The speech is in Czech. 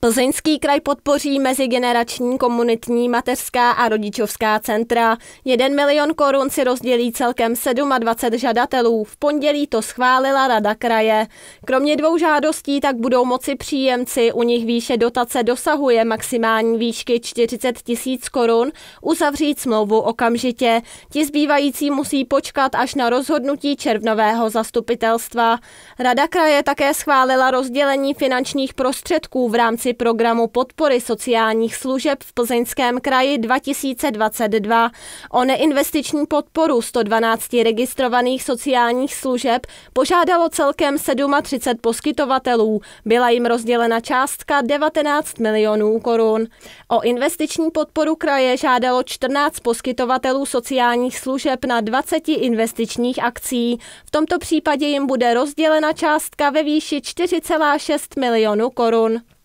Plzeňský kraj podpoří mezigenerační komunitní mateřská a rodičovská centra. 1 milion korun si rozdělí celkem 27 žadatelů. V pondělí to schválila rada kraje. Kromě dvou žádostí tak budou moci příjemci, u nich výše dotace dosahuje maximální výšky 40 tisíc korun, uzavřít smlouvu okamžitě. Ti zbývající musí počkat až na rozhodnutí červnového zastupitelstva. Rada kraje také schválila rozdělení finančních prostředků v rámci rámci programu podpory sociálních služeb v Plzeňském kraji 2022. O neinvestiční podporu 112 registrovaných sociálních služeb požádalo celkem 37 poskytovatelů. Byla jim rozdělena částka 19 milionů korun. O investiční podporu kraje žádalo 14 poskytovatelů sociálních služeb na 20 investičních akcí. V tomto případě jim bude rozdělena částka ve výši 4,6 milionu korun.